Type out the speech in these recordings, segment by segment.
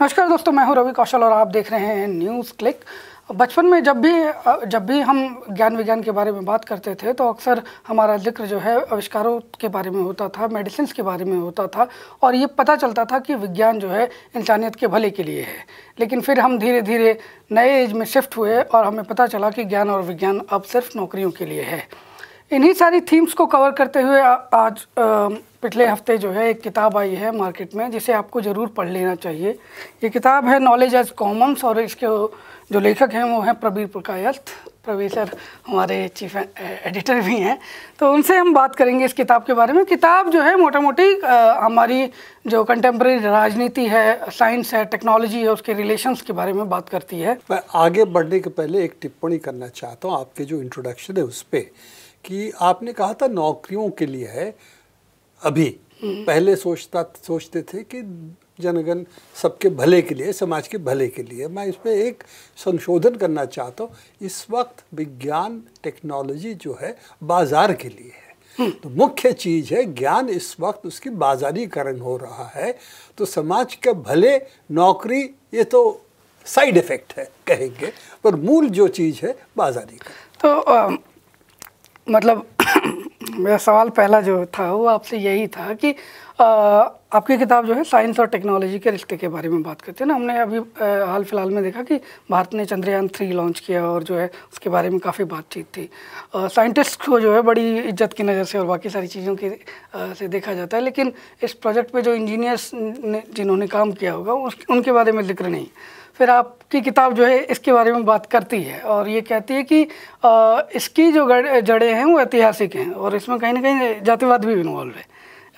नमस्कार दोस्तों मैं हूं रवि कौशल और आप देख रहे हैं न्यूज़ क्लिक बचपन में जब भी जब भी हम ज्ञान विज्ञान के बारे में बात करते थे तो अक्सर हमारा जिक्र जो है आविष्कारों के बारे में होता था मेडिसिन के बारे में होता था और ये पता चलता था कि विज्ञान जो है इंसानियत के भले के लिए है लेकिन फिर हम धीरे धीरे नए एज में शिफ्ट हुए और हमें पता चला कि ज्ञान और विज्ञान अब सिर्फ नौकरियों के लिए है इन्हीं सारी थीम्स को कवर करते हुए आज पिछले हफ्ते जो है एक किताब आई है मार्केट में जिसे आपको ज़रूर पढ़ लेना चाहिए ये किताब है नॉलेज एज कॉमन्स और इसके जो लेखक हैं वो हैं प्रवीर प्रकायत प्रवीर सर हमारे चीफ एडिटर भी हैं तो उनसे हम बात करेंगे इस किताब के बारे में किताब जो है मोटा मोटी हमारी जो कंटेम्प्रेरी राजनीति है साइंस है टेक्नोलॉजी है उसके रिलेशंस के बारे में बात करती है मैं आगे बढ़ने के पहले एक टिप्पणी करना चाहता हूँ आपके जो इंट्रोडक्शन है उस पर कि आपने कहा था नौकरियों के लिए है अभी पहले सोचता सोचते थे कि जनगण सबके भले के लिए समाज के भले के लिए मैं इस पर एक संशोधन करना चाहता हूँ इस वक्त विज्ञान टेक्नोलॉजी जो है बाजार के लिए है हम्म। तो मुख्य चीज़ है ज्ञान इस वक्त उसकी बाजारीकरण हो रहा है तो समाज के भले नौकरी ये तो साइड इफेक्ट है कहेंगे पर मूल जो चीज़ है बाजारीकरण तो मतलब मेरा सवाल पहला जो था वो आपसे यही था कि आ, आपकी किताब जो है साइंस और टेक्नोलॉजी के रिश्ते के बारे में बात करते हैं ना हमने अभी हाल फिलहाल में देखा कि भारत ने चंद्रयान थ्री लॉन्च किया और जो है उसके बारे में काफ़ी बातचीत थी साइंटिस्ट को जो है बड़ी इज्जत की नज़र से और बाकी सारी चीज़ों की से देखा जाता है लेकिन इस प्रोजेक्ट पर जो इंजीनियर्स ने जिन्होंने काम किया होगा उस उनके बारे में जिक्र नहीं फिर आपकी किताब जो है इसके बारे में बात करती है और ये कहती है कि आ, इसकी जो जड़ें हैं वो ऐतिहासिक हैं और इसमें कहीं ना कहीं जातिवाद भी इन्वॉल्व है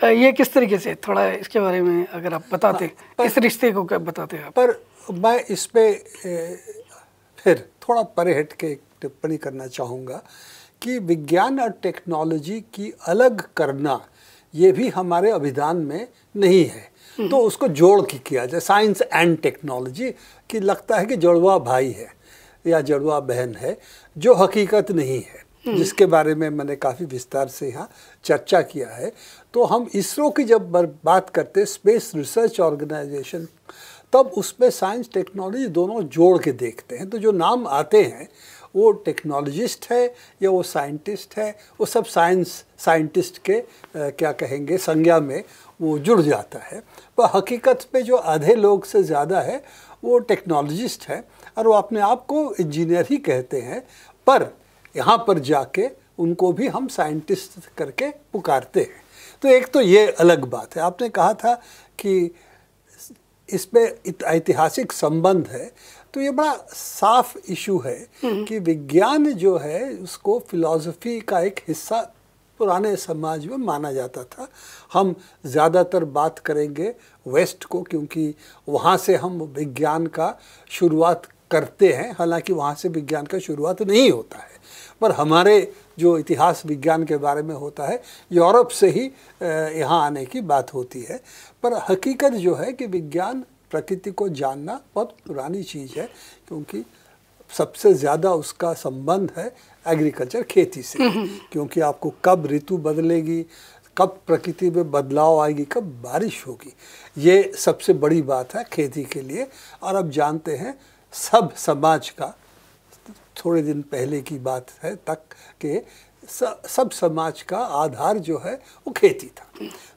ये किस तरीके से थोड़ा इसके बारे में अगर आप बताते हाँ, पर, इस रिश्ते को क्या बताते हैं पर मैं इस पर फिर थोड़ा परे हट के एक टिप्पणी करना चाहूँगा कि विज्ञान और टेक्नोलॉजी की अलग करना ये भी हमारे अभिधान में नहीं है हम्म। तो उसको जोड़ के किया जाए साइंस एंड टेक्नोलॉजी कि लगता है कि जड़वा भाई है या जड़वा बहन है जो हकीकत नहीं है हम्म। जिसके बारे में मैंने काफ़ी विस्तार से यहाँ चर्चा किया है तो हम इसरो की जब बात करते स्पेस रिसर्च ऑर्गेनाइजेशन तब उसमें साइंस टेक्नोलॉजी दोनों जोड़ के देखते हैं तो जो नाम आते हैं वो टेक्नोलॉजिस्ट है या वो साइंटिस्ट है वो सब साइंस साइंटिस्ट के आ, क्या कहेंगे संज्ञा में वो जुड़ जाता है पर हकीकत पे जो आधे लोग से ज़्यादा है वो टेक्नोलॉजिस्ट है और वो अपने आप को इंजीनियर ही कहते हैं पर यहाँ पर जाके उनको भी हम साइंटिस्ट करके पुकारते हैं तो एक तो ये अलग बात है आपने कहा था कि इस पर ऐतिहासिक संबंध है तो ये बड़ा साफ इशू है हम्म। कि विज्ञान जो है उसको फिलॉसफी का एक हिस्सा पुराने समाज में माना जाता था हम ज़्यादातर बात करेंगे वेस्ट को क्योंकि वहाँ से हम विज्ञान का शुरुआत करते हैं हालांकि वहाँ से विज्ञान का शुरुआत नहीं होता है पर हमारे जो इतिहास विज्ञान के बारे में होता है यूरोप से ही यहाँ आने की बात होती है पर हकीकत जो है कि विज्ञान प्रकृति को जानना बहुत पुरानी चीज़ है क्योंकि सबसे ज़्यादा उसका संबंध है एग्रीकल्चर खेती से हम्म, हम्म। क्योंकि आपको कब ऋतु बदलेगी कब प्रकृति में बदलाव आएगी कब बारिश होगी ये सबसे बड़ी बात है खेती के लिए और अब जानते हैं सब समाज का थोड़े दिन पहले की बात है तक के सब समाज का आधार जो है वो खेती था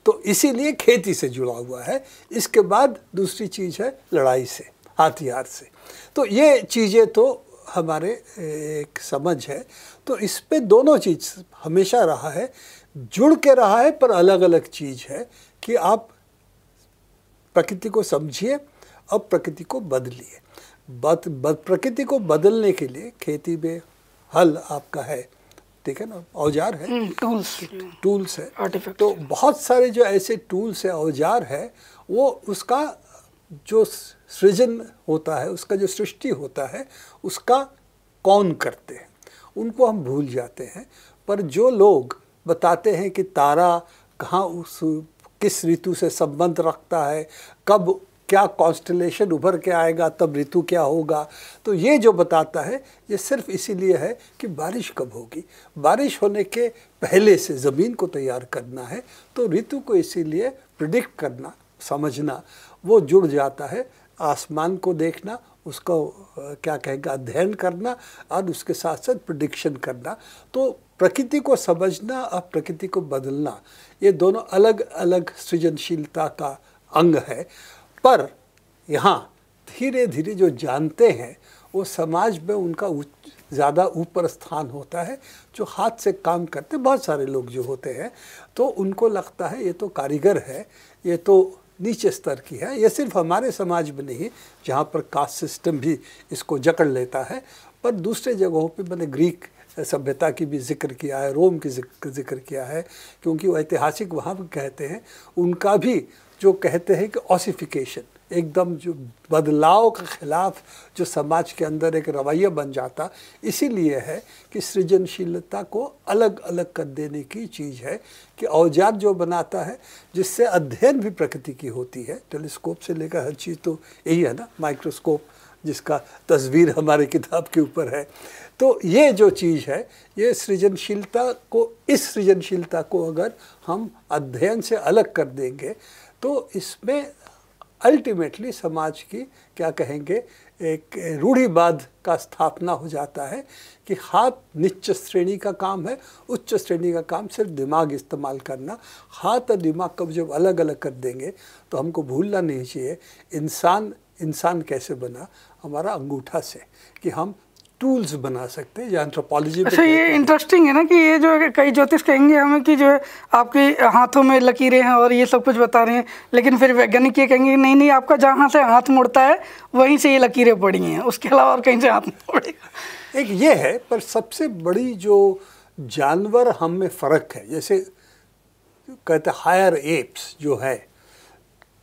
तो इसीलिए खेती से जुड़ा हुआ है इसके बाद दूसरी चीज़ है लड़ाई से हथियार से तो ये चीज़ें तो हमारे एक समझ है तो इस पर दोनों चीज़ हमेशा रहा है जुड़ के रहा है पर अलग अलग चीज़ है कि आप प्रकृति को समझिए और प्रकृति को बदलिए बद बद प्रकृति को बदलने के लिए खेती में हल आपका है ठीक है ना औजार है टूल्स हम्म, टूल्स है तो बहुत सारे जो ऐसे टूल्स है औजार है वो उसका जो सृजन होता है उसका जो सृष्टि होता है उसका कौन करते हैं उनको हम भूल जाते हैं पर जो लोग बताते हैं कि तारा कहाँ उस किस ऋतु से संबंध रखता है कब क्या कॉन्स्टलेशन उभर के आएगा तब ऋतु क्या होगा तो ये जो बताता है ये सिर्फ इसीलिए है कि बारिश कब होगी बारिश होने के पहले से ज़मीन को तैयार करना है तो ऋतु को इसीलिए प्रिडिक्ट करना समझना वो जुड़ जाता है आसमान को देखना उसको क्या कहेंगे अध्ययन करना और उसके साथ साथ प्रडिक्शन करना तो प्रकृति को समझना और प्रकृति को बदलना ये दोनों अलग अलग सृजनशीलता का अंग है पर यहाँ धीरे धीरे जो जानते हैं वो समाज में उनका ज़्यादा ऊपर स्थान होता है जो हाथ से काम करते बहुत सारे लोग जो होते हैं तो उनको लगता है ये तो कारीगर है ये तो नीचे स्तर की है ये सिर्फ हमारे समाज में नहीं जहाँ पर कास्ट सिस्टम भी इसको जकड़ लेता है पर दूसरे जगहों पे मैंने ग्रीक सभ्यता की भी जिक्र किया है रोम की जिक्र जिक्र किया है क्योंकि वो ऐतिहासिक वहाँ कहते हैं उनका भी जो कहते हैं कि ऑसिफिकेशन एकदम जो बदलाव के खिलाफ जो समाज के अंदर एक रवैया बन जाता इसीलिए है कि सृजनशीलता को अलग अलग कर देने की चीज़ है कि औजार जो बनाता है जिससे अध्ययन भी प्रकृति की होती है टेलीस्कोप से लेकर हर चीज़ तो यही है ना माइक्रोस्कोप जिसका तस्वीर हमारे किताब के ऊपर है तो ये जो चीज़ है ये सृजनशीलता को इस सृजनशीलता को अगर हम अध्ययन से अलग कर देंगे तो इसमें अल्टीमेटली समाज की क्या कहेंगे एक रूढ़िवाद का स्थापना हो जाता है कि हाथ निच्च श्रेणी का काम है उच्च श्रेणी का काम सिर्फ दिमाग इस्तेमाल करना हाथ और दिमाग कब जब अलग अलग कर देंगे तो हमको भूलना नहीं चाहिए इंसान इंसान कैसे बना हमारा अंगूठा से कि हम टूल्स बना सकते हैं या एंथ्रोपोलॉजी अच्छा ये इंटरेस्टिंग है ना कि ये जो है कई ज्योतिष कहेंगे हमें कि जो है आपके हाथों में लकीरें हैं और ये सब कुछ बता रहे हैं लेकिन फिर वैज्ञानिक ये कहेंगे नहीं नहीं आपका जहाँ से हाथ मुड़ता है वहीं से ये लकीरें पड़ी हैं उसके अलावा और कहीं से हाथ नहीं पड़ेगा एक ये है पर सबसे बड़ी जो जानवर हम में फ़र्क है जैसे कहते हायर एप्स जो है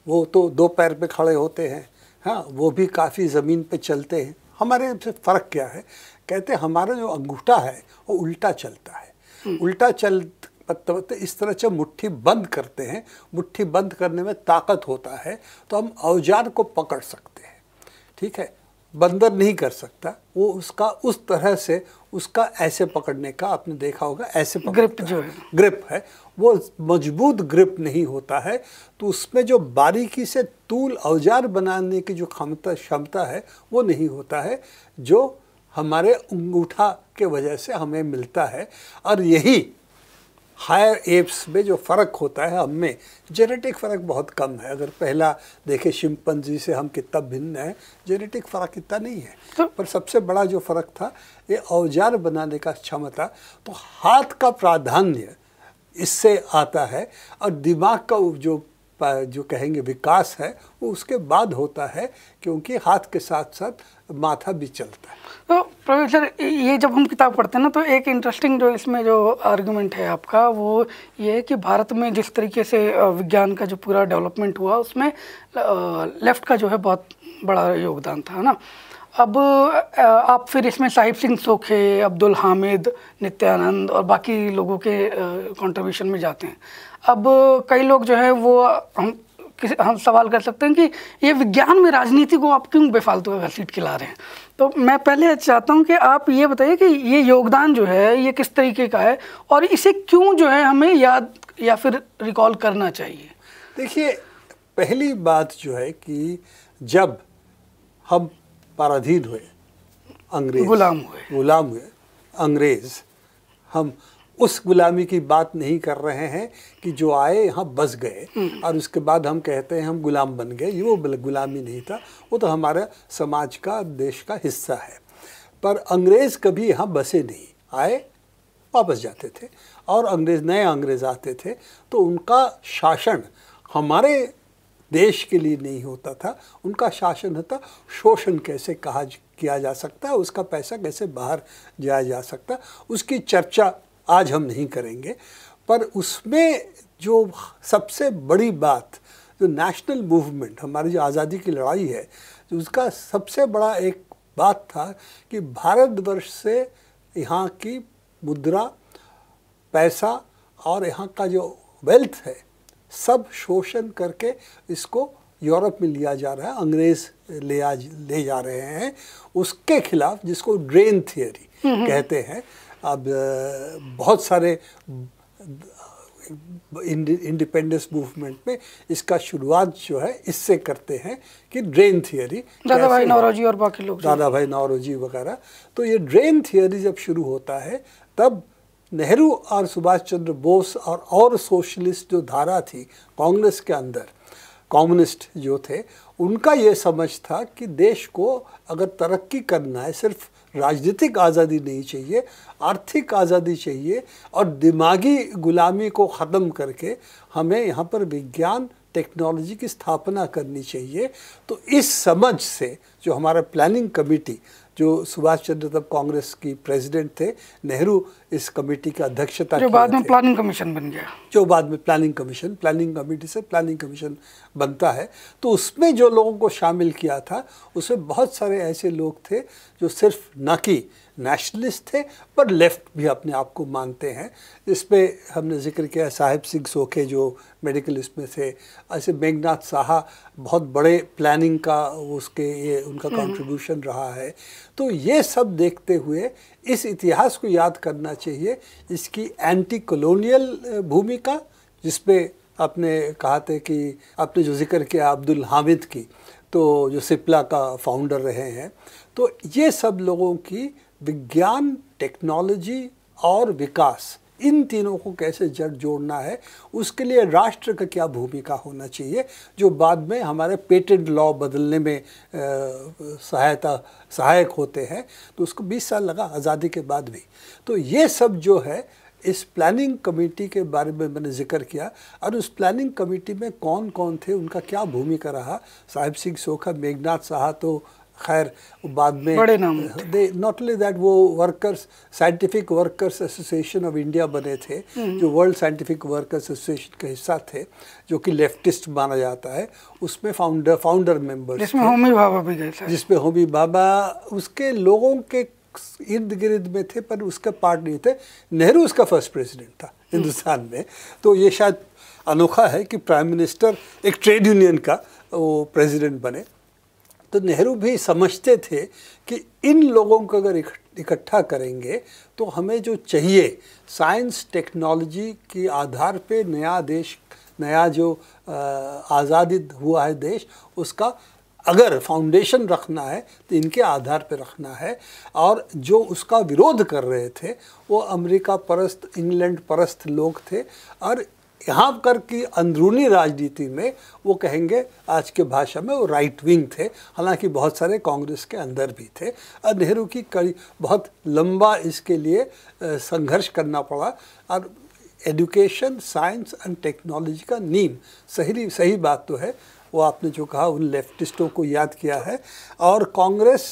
वो तो दो पैर पे खड़े होते हैं हाँ वो भी काफ़ी ज़मीन पे चलते हैं हमारे से फ़र्क क्या है कहते हमारा जो अंगूठा है वो उल्टा चलता है हम्म। उल्टा चल मतलब तो इस तरह से मुट्ठी बंद करते हैं मुट्ठी बंद करने में ताकत होता है तो हम औजार को पकड़ सकते हैं ठीक है बंदर नहीं कर सकता वो उसका उस तरह से उसका ऐसे पकड़ने का आपने देखा होगा ऐसे ग्रिप जो है ग्रिप है वो मजबूत ग्रिप नहीं होता है तो उसमें जो बारीकी से तूल औजार बनाने की जो क्षमता क्षमता है वो नहीं होता है जो हमारे अंगूठा के वजह से हमें मिलता है और यही हायर एप्स में जो फ़र्क होता है हम में जेनेटिक फ़र्क बहुत कम है अगर पहला देखें शिमपंजी से हम कितना भिन्न है जेनेटिक फ़र्क इतना नहीं है तो पर सबसे बड़ा जो फ़र्क था ये औजार बनाने का क्षमता तो हाथ का प्राधान्य इससे आता है और दिमाग का जो जो कहेंगे विकास है वो उसके बाद होता है क्योंकि हाथ के साथ साथ माथा भी चलता है तो प्रोफेसर ये जब हम किताब पढ़ते हैं ना तो एक इंटरेस्टिंग जो इसमें जो आर्गुमेंट है आपका वो ये है कि भारत में जिस तरीके से विज्ञान का जो पूरा डेवलपमेंट हुआ उसमें लेफ्ट का जो है बहुत बड़ा योगदान था ना अब आप फिर इसमें साहिब सिंह सोखे अब्दुल हामिद नित्यानंद और बाकी लोगों के कंट्रीब्यूशन में जाते हैं अब कई लोग जो है वो हम हम सवाल कर सकते हैं कि ये विज्ञान में राजनीति को आप क्यों बेफालतू में घसीट खिला रहे हैं तो मैं पहले चाहता हूं कि आप ये बताइए कि ये योगदान जो है ये किस तरीके का है और इसे क्यों जो है हमें याद या फिर रिकॉल करना चाहिए देखिए पहली बात जो है कि जब हम पराधीन हुए अंग्रेज गुलाम हुए गुलाम हुए अंग्रेज हम उस गुलामी की बात नहीं कर रहे हैं कि जो आए यहाँ बस गए हम्म। और उसके बाद हम कहते हैं हम गुलाम बन गए ये वो गुलामी नहीं था वो तो हमारा समाज का देश का हिस्सा है पर अंग्रेज़ कभी यहाँ बसे नहीं आए वापस जाते थे और अंग्रेज़ नए अंग्रेज़ आते थे तो उनका शासन हमारे देश के लिए नहीं होता था उनका शासन होता शोषण कैसे कहा किया जा सकता है उसका पैसा कैसे बाहर जाया जा सकता उसकी चर्चा आज हम नहीं करेंगे पर उसमें जो सबसे बड़ी बात जो नेशनल मूवमेंट हमारी जो आज़ादी की लड़ाई है तो उसका सबसे बड़ा एक बात था कि भारतवर्ष से यहाँ की मुद्रा पैसा और यहाँ का जो वेल्थ है सब शोषण करके इसको यूरोप में लिया जा रहा है अंग्रेज़ ले आ ले जा रहे हैं उसके खिलाफ जिसको ड्रेन हम्म, थियरी हम्म। कहते हैं अब बहुत सारे इंडिपेंडेंस मूवमेंट में इसका शुरुआत जो है इससे करते हैं कि ड्रेन थियोरी दादा भाई नौरोजी और बाकी लोग दादा भाई नौरोजी वगैरह तो ये ड्रेन थियोरी जब शुरू होता है तब नेहरू और सुभाष चंद्र बोस और और सोशलिस्ट जो धारा थी कांग्रेस के अंदर कम्युनिस्ट जो थे उनका ये समझ था कि देश को अगर तरक्की करना है सिर्फ राजनीतिक आज़ादी नहीं चाहिए आर्थिक आज़ादी चाहिए और दिमागी गुलामी को ख़त्म करके हमें यहाँ पर विज्ञान टेक्नोलॉजी की स्थापना करनी चाहिए तो इस समझ से जो हमारा प्लानिंग कमेटी जो सुभाष चंद्र तब कांग्रेस की प्रेसिडेंट थे नेहरू इस कमेटी की अध्यक्षता जो बाद में प्लानिंग कमीशन बन गया जो बाद में प्लानिंग कमीशन प्लानिंग कमेटी से प्लानिंग कमीशन बनता है तो उसमें जो लोगों को शामिल किया था उसमें बहुत सारे ऐसे लोग थे जो सिर्फ न कि नेशनलिस्ट थे पर लेफ़्ट भी अपने आप को मानते हैं इस पर हमने जिक्र किया साहिब सिंह सोखे जो मेडिकलिस्ट में थे ऐसे मेघनाथ साहा बहुत बड़े प्लानिंग का उसके ये उनका कंट्रीब्यूशन हम्म। रहा है तो ये सब देखते हुए इस इतिहास को याद करना चाहिए इसकी एंटी कॉलोनियल भूमिका जिसपे आपने कहा थे कि आपने जो जिक्र किया अब्दुल हामिद की तो जो सिप्ला का फाउंडर रहे हैं तो ये सब लोगों की विज्ञान टेक्नोलॉजी और विकास इन तीनों को कैसे जड़ जोड़ना है उसके लिए राष्ट्र का क्या भूमिका होना चाहिए जो बाद में हमारे पेटेंट लॉ बदलने में सहायता सहायक होते हैं तो उसको 20 साल लगा आज़ादी के बाद भी तो ये सब जो है इस प्लानिंग कमेटी के बारे में मैंने जिक्र किया और उस प्लानिंग कमेटी में कौन कौन थे उनका क्या भूमिका रहा साहिब सिंह सोखा मेघनाथ साहा तो खैर बाद में बड़े नाम दे नॉट ओनली दैट वो workers scientific workers association of India बने थे हम्म। जो वर्ल्ड साइंटिफिक वर्कर्स एसोसिएशन का हिस्सा थे जो कि लेफ्टिस्ट माना जाता है उसमें फाउंडर फाउंडर मेंबर जिसमें होमी बाबा भी गए जिसमें होमी बाबा उसके लोगों के इर्द गिर्द में थे पर उसका पार्ट नहीं थे नेहरू उसका फर्स्ट प्रेसिडेंट था हम्म। हिंदुस्तान में तो ये शायद अनोखा है कि प्राइम मिनिस्टर एक ट्रेड यूनियन का वो प्रेसिडेंट बने तो नेहरू भी समझते थे कि इन लोगों को अगर इकट्ठा करेंगे तो हमें जो चाहिए साइंस टेक्नोलॉजी के आधार पे नया देश नया जो आज़ादी हुआ है देश उसका अगर फाउंडेशन रखना है तो इनके आधार पर रखना है और जो उसका विरोध कर रहे थे वो अमेरिका परस्त इंग्लैंड परस्त लोग थे और यहाँ कर की अंदरूनी राजनीति में वो कहेंगे आज के भाषा में वो राइट विंग थे हालांकि बहुत सारे कांग्रेस के अंदर भी थे और नेहरू की कड़ी बहुत लंबा इसके लिए संघर्ष करना पड़ा और एजुकेशन साइंस एंड टेक्नोलॉजी का नीम सही सही बात तो है वो आपने जो कहा उन लेफ्टिस्टों को याद किया है और कांग्रेस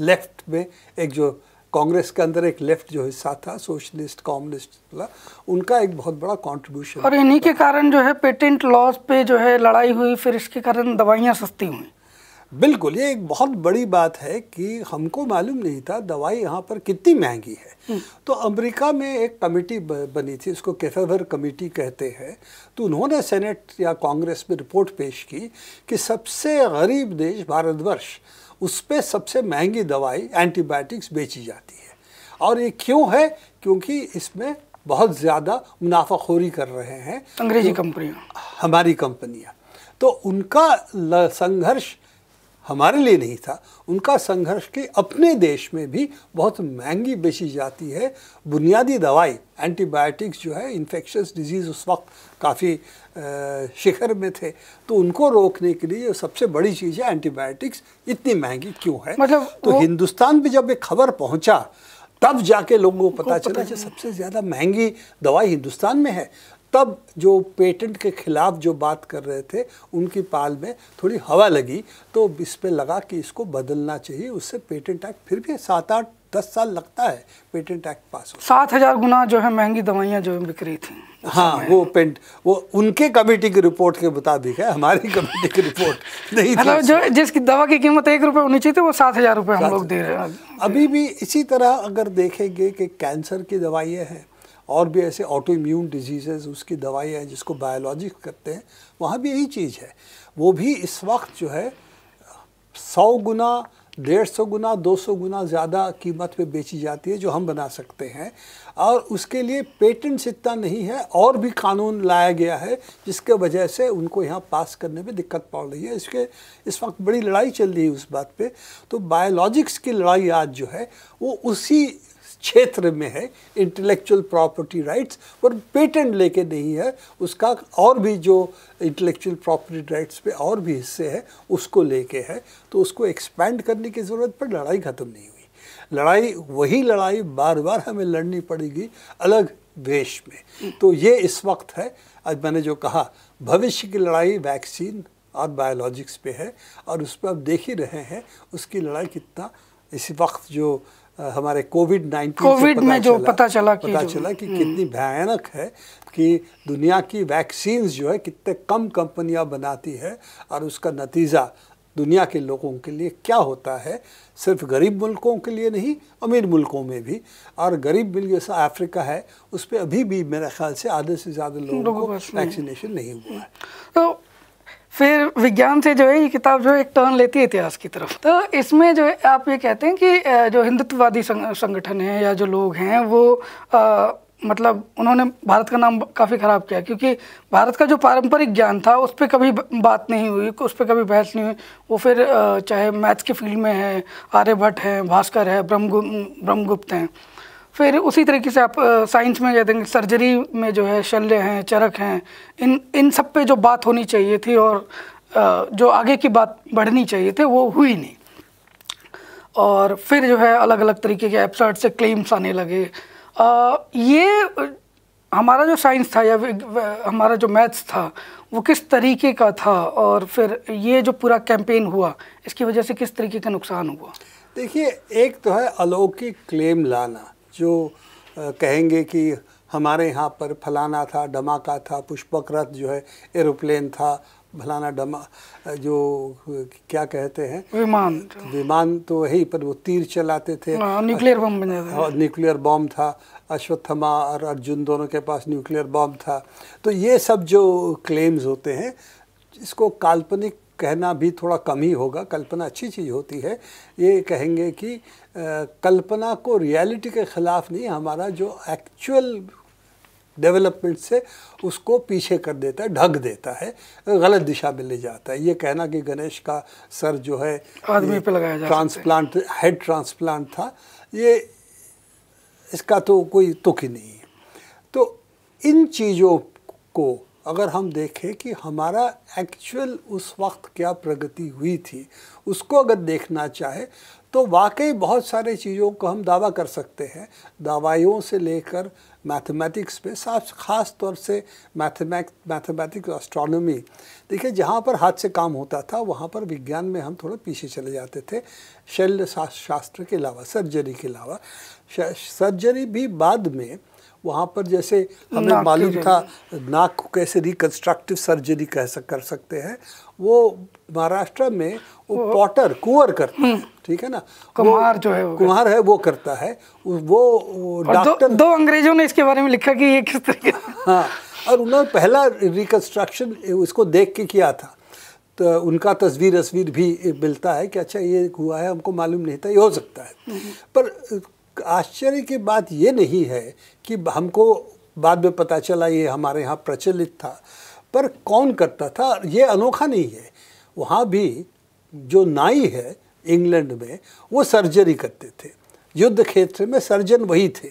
लेफ्ट में एक जो कांग्रेस के अंदर एक लेफ्ट जो हिस्सा था सोशलिस्ट कम्युनिस्ट वाला उनका एक बहुत बड़ा कंट्रीब्यूशन और इन्हीं के कारण जो है पेटेंट लॉज पे जो है लड़ाई हुई फिर इसके कारण दवाइयाँ सस्ती हुई बिल्कुल ये एक बहुत बड़ी बात है कि हमको मालूम नहीं था दवाई यहाँ पर कितनी महंगी है हम्म। तो अमेरिका में एक कमेटी बनी थी उसको कैफेवर कमेटी कहते हैं तो उन्होंने सेनेट या कांग्रेस में रिपोर्ट पेश की कि सबसे गरीब देश भारतवर्ष उस पर सबसे महंगी दवाई एंटीबायोटिक्स बेची जाती है और ये क्यों है क्योंकि इसमें बहुत ज़्यादा मुनाफाखोरी कर रहे हैं अंग्रेजी तो कंपनियाँ हमारी कंपनियाँ तो उनका संघर्ष हमारे लिए नहीं था उनका संघर्ष के अपने देश में भी बहुत महंगी बेची जाती है बुनियादी दवाई एंटीबायोटिक्स जो है इन्फेक्शस डिजीज़ उस वक्त काफ़ी शिखर में थे तो उनको रोकने के लिए सबसे बड़ी चीज़ है एंटीबायोटिक्स इतनी महंगी क्यों है मतलब तो हिंदुस्तान भी जब ये खबर पहुँचा तब जाके लोगों को पता चला कि सबसे ज़्यादा महंगी दवाई हिंदुस्तान में है तब जो पेटेंट के खिलाफ जो बात कर रहे थे उनकी पाल में थोड़ी हवा लगी तो इस पर लगा कि इसको बदलना चाहिए उससे पेटेंट एक्ट फिर भी सात आठ दस साल लगता है पेटेंट एक्ट पास हो सात हज़ार गुना जो है महंगी दवाइयाँ जो बिक रही थी हाँ वो पेंट वो उनके कमेटी की रिपोर्ट के मुताबिक है हमारी कमेटी की रिपोर्ट नहीं मतलब जो जिसकी दवा की कीमत एक रुपये होनी चाहिए थी वो सात हज़ार रुपये हम लोग दे रहे हैं अभी भी इसी तरह अगर देखेंगे कि कैंसर की दवाइयाँ हैं और भी ऐसे ऑटो इम्यून डिजीज़ उसकी दवाइयाँ जिसको बायोलॉजिक करते हैं वहाँ भी यही चीज़ है वो भी इस वक्त जो है सौ गुना डेढ़ सौ गुना दो सौ गुना ज़्यादा कीमत पे बेची जाती है जो हम बना सकते हैं और उसके लिए पेटेंट्स इतना नहीं है और भी कानून लाया गया है जिसके वजह से उनको यहाँ पास करने में दिक्कत पड़ रही है इसके इस वक्त बड़ी लड़ाई चल रही है उस बात पे तो बायोलॉजिक्स की लड़ाई आज जो है वो उसी क्षेत्र में है इंटेलेक्चुअल प्रॉपर्टी राइट्स पर पेटेंट लेके नहीं है उसका और भी जो इंटेलेक्चुअल प्रॉपर्टी राइट्स पे और भी हिस्से हैं उसको लेके है तो उसको एक्सपैंड करने की ज़रूरत पर लड़ाई ख़त्म नहीं हुई लड़ाई वही लड़ाई बार बार हमें लड़नी पड़ेगी अलग देश में तो ये इस वक्त है आज मैंने जो कहा भविष्य की लड़ाई वैक्सीन और बायोलॉजिक्स पे है और उस पर आप देख ही रहे हैं उसकी लड़ाई कितना इस वक्त जो हमारे कोविड नाइन्टीन कोविड में जो चला, पता चला कि पता चला कि हम्म। कितनी भयानक है कि दुनिया की वैक्सीन जो है कितने कम कंपनियां बनाती है और उसका नतीजा दुनिया के लोगों के लिए क्या होता है सिर्फ गरीब मुल्कों के लिए नहीं अमीर मुल्कों में भी और गरीब मिल जैसा अफ्रीका है उस पर अभी भी मेरे ख्याल से आधे से ज़्यादा लोगों को वैक्सीनेशन नहीं हुआ है तो विज्ञान से जो है ये किताब जो एक टर्न लेती है इतिहास की तरफ तो इसमें जो है आप ये कहते हैं कि जो हिंदुत्ववादी संगठन है या जो लोग हैं वो आ, मतलब उन्होंने भारत का नाम काफ़ी ख़राब किया क्योंकि भारत का जो पारंपरिक ज्ञान था उस पर कभी बात नहीं हुई उस पर कभी बहस नहीं हुई वो फिर चाहे मैथ्स के फील्ड में है आर्यभट्ट हैं भास्कर है ब्रह्मगु ब्रह्मगुप्त हैं फिर उसी तरीके से आप साइंस में कहते हैं सर्जरी में जो है शल्य हैं चरक हैं इन इन सब पे जो बात होनी चाहिए थी और जो आगे की बात बढ़नी चाहिए थी वो हुई नहीं और फिर जो है अलग अलग तरीके के एब्सर्ड से क्लेम्स आने लगे आ, ये हमारा जो साइंस था या हमारा जो मैथ्स था वो किस तरीके का था और फिर ये जो पूरा कैंपेन हुआ इसकी वजह से किस तरीके का नुकसान हुआ देखिए एक तो है अलौकिक क्लेम लाना जो आ, कहेंगे कि हमारे यहाँ पर फलाना था डमाका था पुष्पक रथ जो है एरोप्लेन था भलाना डमा जो क्या कहते हैं विमान विमान तो है ही पर वो तीर चलाते थे न्यूक्लियर बम और न्यूक्लियर बम था अश्वत्थमा और अर्जुन दोनों के पास न्यूक्लियर बम था तो ये सब जो क्लेम्स होते हैं इसको काल्पनिक कहना भी थोड़ा कम ही होगा कल्पना अच्छी चीज़ होती है ये कहेंगे कि आ, कल्पना को रियलिटी के ख़िलाफ़ नहीं हमारा जो एक्चुअल डेवलपमेंट से उसको पीछे कर देता है ढक देता है गलत दिशा में ले जाता है ये कहना कि गणेश का सर जो है आदमी पे लगाया जा ट्रांसप्लांट हेड ट्रांसप्लांट था ये इसका तो कोई तुक ही नहीं है तो इन चीज़ों को अगर हम देखें कि हमारा एक्चुअल उस वक्त क्या प्रगति हुई थी उसको अगर देखना चाहे तो वाकई बहुत सारे चीज़ों को हम दावा कर सकते हैं दवाइयों से लेकर मैथमेटिक्स में साफ खास तौर से मैथमेट मैथमेटिक्स एस्ट्रोनॉमी देखिए जहाँ पर हाथ से काम होता था वहाँ पर विज्ञान में हम थोड़ा पीछे चले जाते थे शल्य शास्त्र के अलावा सर्जरी के अलावा सर्जरी भी बाद में वहाँ पर जैसे हमें मालूम था नाक को कैसे रिकन्स्ट्रक्टिव सर्जरी कह सक कर सकते हैं वो महाराष्ट्र में वो पॉटर कुंवर करते हम्म। हैं ठीक है ना कुमार जो है कुम्हार है वो करता है वो डॉक्टर दो, दो अंग्रेजों ने इसके बारे में लिखा कि ये किस तरीके हाँ और उन्होंने पहला रिकन्स्ट्रक्शन उसको देख के किया था तो उनका तस्वीर तस्वीर भी मिलता है कि अच्छा ये हुआ है हमको मालूम नहीं था ये हो सकता है पर आश्चर्य की बात ये नहीं है कि हमको बाद में पता चला ये हमारे यहाँ प्रचलित था पर कौन करता था ये अनोखा नहीं है वहाँ भी जो नाई है इंग्लैंड में वो सर्जरी करते थे युद्ध क्षेत्र में सर्जन वही थे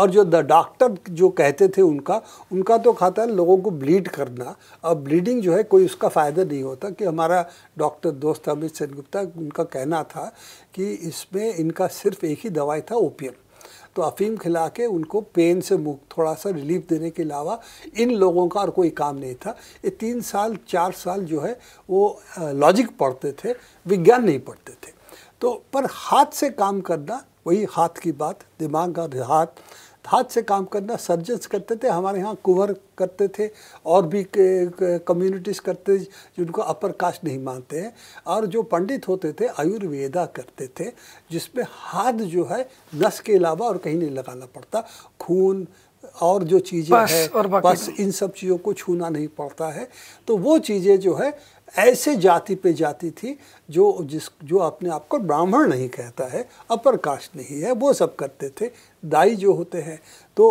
और जो द डॉक्टर जो कहते थे उनका उनका तो खाता है लोगों को ब्लीड करना और ब्लीडिंग जो है कोई उसका फ़ायदा नहीं होता कि हमारा डॉक्टर दोस्त अमित सेन गुप्ता उनका कहना था कि इसमें इनका सिर्फ एक ही दवाई था ओपियम तो अफीम खिला के उनको पेन से मुक्त थोड़ा सा रिलीफ देने के अलावा इन लोगों का और कोई काम नहीं था ये तीन साल चार साल जो है वो लॉजिक पढ़ते थे विज्ञान नहीं पढ़ते थे तो पर हाथ से काम करना वही हाथ की बात दिमाग और हाथ हाथ से काम करना सर्जन्स करते थे हमारे यहाँ कुंवर करते थे और भी कम्युनिटीज़ करते जिनको अपर कास्ट नहीं मानते हैं और जो पंडित होते थे आयुर्वेदा करते थे जिसमें हाथ जो है नस के अलावा और कहीं नहीं लगाना पड़ता खून और जो चीज़ें हैं बस इन सब चीज़ों को छूना नहीं पड़ता है तो वो चीज़ें जो है ऐसे जाति पे जाति थी जो जिस जो अपने आप को ब्राह्मण नहीं कहता है अपर कास्ट नहीं है वो सब करते थे दाई जो होते हैं तो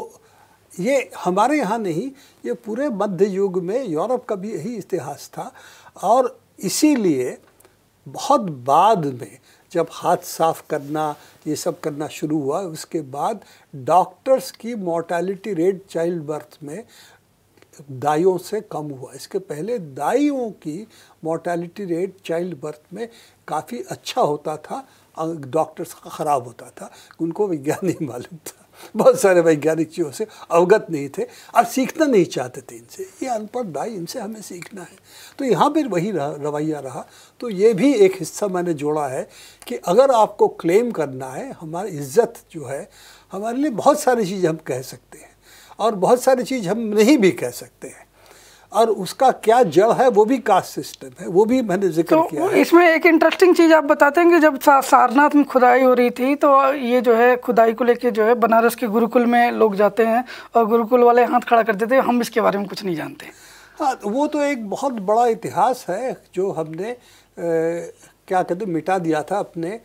ये हमारे यहाँ नहीं ये पूरे मध्य युग में यूरोप का भी यही इतिहास था और इसीलिए बहुत बाद में जब हाथ साफ करना ये सब करना शुरू हुआ उसके बाद डॉक्टर्स की मोर्टालिटी रेट चाइल्ड बर्थ में दाइयों से कम हुआ इसके पहले दाइयों की मोर्टेलिटी रेट चाइल्ड बर्थ में काफ़ी अच्छा होता था डॉक्टर्स का ख़राब होता था उनको विज्ञान नहीं मालूम था बहुत सारे वैज्ञानिक चीज़ों से अवगत नहीं थे और सीखना नहीं चाहते थे इनसे ये अनपढ़ दाई इनसे हमें सीखना है तो यहाँ पर वही रवैया रहा तो ये भी एक हिस्सा मैंने जोड़ा है कि अगर आपको क्लेम करना है हमारी इज्जत जो है हमारे लिए बहुत सारी चीज़ें हम कह सकते हैं और बहुत सारी चीज़ हम नहीं भी कह सकते हैं और उसका क्या जड़ है वो भी कास्ट सिस्टम है वो भी मैंने जिक्र तो किया है इसमें एक इंटरेस्टिंग चीज़ आप बताते हैं कि जब सारनाथ में खुदाई हो रही थी तो ये जो है खुदाई को लेके जो है बनारस के गुरुकुल में लोग जाते हैं और गुरुकुल वाले हाथ खड़ा कर देते हैं हम इसके बारे में कुछ नहीं जानते हाँ वो तो एक बहुत बड़ा इतिहास है जो हमने ए, क्या कहते मिटा दिया था अपने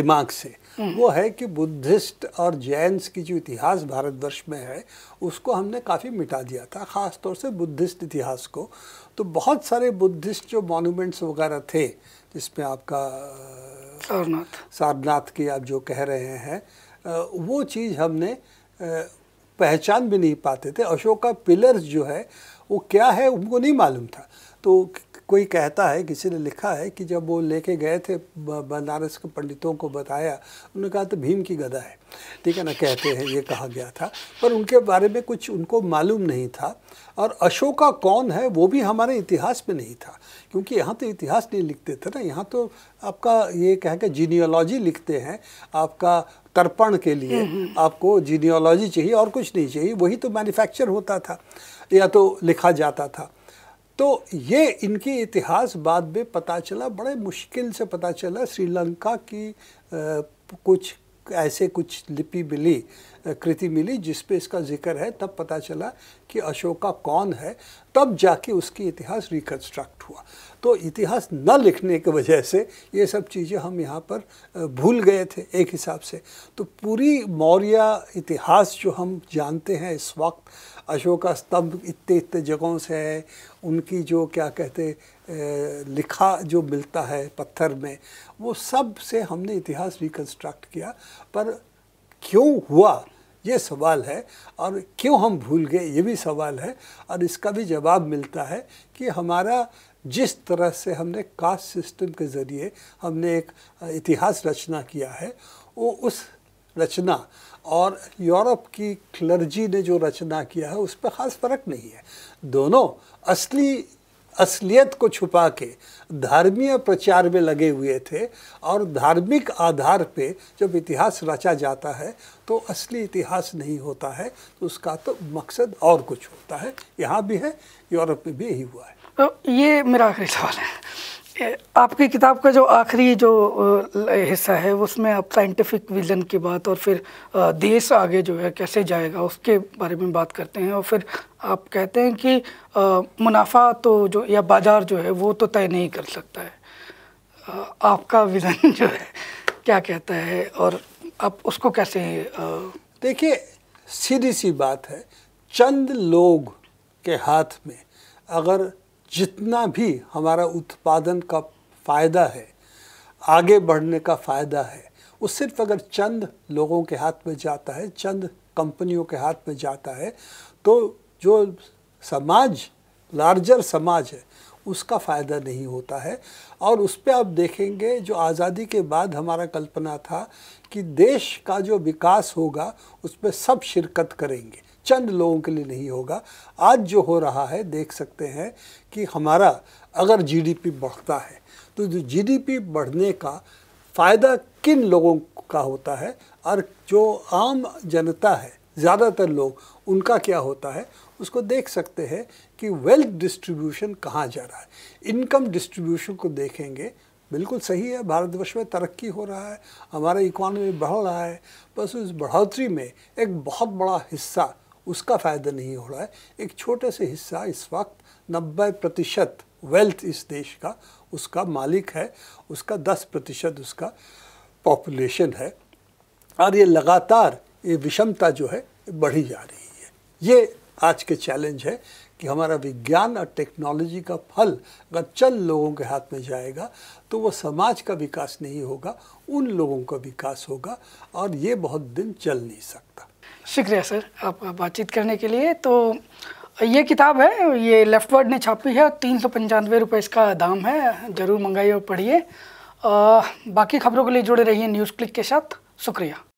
दिमाग से वो है कि बुद्धिस्ट और जैन्स की जो इतिहास भारतवर्ष में है उसको हमने काफ़ी मिटा दिया था ख़ास तौर से बुद्धिस्ट इतिहास को तो बहुत सारे बुद्धिस्ट जो मॉन्यूमेंट्स वगैरह थे जिसमें आपका सारनाथ सारनाथ की आप जो कह रहे हैं वो चीज़ हमने पहचान भी नहीं पाते थे अशोक का पिलर्स जो है वो क्या है उनको नहीं मालूम था तो कोई कहता है किसी ने लिखा है कि जब वो लेके गए थे बनारस के पंडितों को बताया उन्होंने कहा तो भीम की गदा है ठीक है ना कहते हैं ये कहा गया था पर उनके बारे में कुछ उनको मालूम नहीं था और अशोका कौन है वो भी हमारे इतिहास में नहीं था क्योंकि यहाँ तो इतिहास नहीं लिखते थे ना यहाँ तो आपका ये कह के जीनियोलॉजी लिखते हैं आपका तर्पण के लिए हम्म, हम्म। आपको जीनियोलॉजी चाहिए और कुछ नहीं चाहिए वही तो मैन्युफैक्चर होता था या तो लिखा जाता था तो ये इनके इतिहास बाद में पता चला बड़े मुश्किल से पता चला श्रीलंका की आ, कुछ ऐसे कुछ लिपि मिली कृति मिली जिस पे इसका जिक्र है तब पता चला कि अशोका कौन है तब जाके उसकी इतिहास रिकन्स्ट्रक्ट हुआ तो इतिहास न लिखने की वजह से ये सब चीज़ें हम यहाँ पर भूल गए थे एक हिसाब से तो पूरी मौर्य इतिहास जो हम जानते हैं इस वक्त अशोका स्तंभ इतने इतने जगहों से है उनकी जो क्या कहते लिखा जो मिलता है पत्थर में वो सब से हमने इतिहास रिकन्स्ट्रक्ट किया पर क्यों हुआ ये सवाल है और क्यों हम भूल गए ये भी सवाल है और इसका भी जवाब मिलता है कि हमारा जिस तरह से हमने कास्ट सिस्टम के ज़रिए हमने एक इतिहास रचना किया है वो उस रचना और यूरोप की क्लर्जी ने जो रचना किया है उस पर ख़ास फ़र्क नहीं है दोनों असली असलियत को छुपा के धार्मीय प्रचार में लगे हुए थे और धार्मिक आधार पे जब इतिहास रचा जाता है तो असली इतिहास नहीं होता है तो उसका तो मकसद और कुछ होता है यहाँ भी है यूरोप में भी यही हुआ है तो ये मेरा आखिरी सवाल है आपकी किताब का जो आखिरी जो हिस्सा है उसमें आप साइंटिफिक विज़न की बात और फिर देश आगे जो है कैसे जाएगा उसके बारे में बात करते हैं और फिर आप कहते हैं कि मुनाफा तो जो या बाज़ार जो है वो तो तय नहीं कर सकता है आपका विज़न जो है क्या कहता है और आप उसको कैसे देखिए सीधी सी बात है चंद लोग के हाथ में अगर जितना भी हमारा उत्पादन का फ़ायदा है आगे बढ़ने का फ़ायदा है वो सिर्फ अगर चंद लोगों के हाथ में जाता है चंद कंपनियों के हाथ में जाता है तो जो समाज लार्जर समाज है उसका फ़ायदा नहीं होता है और उस पर आप देखेंगे जो आज़ादी के बाद हमारा कल्पना था कि देश का जो विकास होगा उस पर सब शिरकत करेंगे चंद लोगों के लिए नहीं होगा आज जो हो रहा है देख सकते हैं कि हमारा अगर जीडीपी बढ़ता है तो जीडीपी बढ़ने का फ़ायदा किन लोगों का होता है और जो आम जनता है ज़्यादातर लोग उनका क्या होता है उसको देख सकते हैं कि वेल्थ डिस्ट्रीब्यूशन कहाँ जा रहा है इनकम डिस्ट्रीब्यूशन को देखेंगे बिल्कुल सही है भारतवर्ष में तरक्की हो रहा है हमारा इकोनॉमी बढ़ रहा है बस उस बढ़ोतरी में एक बहुत बड़ा हिस्सा उसका फ़ायदा नहीं हो रहा है एक छोटे से हिस्सा इस वक्त नब्बे प्रतिशत वेल्थ इस देश का उसका मालिक है उसका दस प्रतिशत उसका पॉपुलेशन है और ये लगातार ये विषमता जो है बढ़ी जा रही है ये आज के चैलेंज है कि हमारा विज्ञान और टेक्नोलॉजी का फल अगर चंद लोगों के हाथ में जाएगा तो वो समाज का विकास नहीं होगा उन लोगों का विकास होगा और ये बहुत दिन चल नहीं सकता शुक्रिया सर आप बातचीत करने के लिए तो ये किताब है ये लेफ्ट वर्ड ने छापी है तीन सौ पंचानवे रुपये इसका दाम है ज़रूर मंगाइए और पढ़िए बाकी खबरों के लिए जुड़े रहिए न्यूज़ क्लिक के साथ शुक्रिया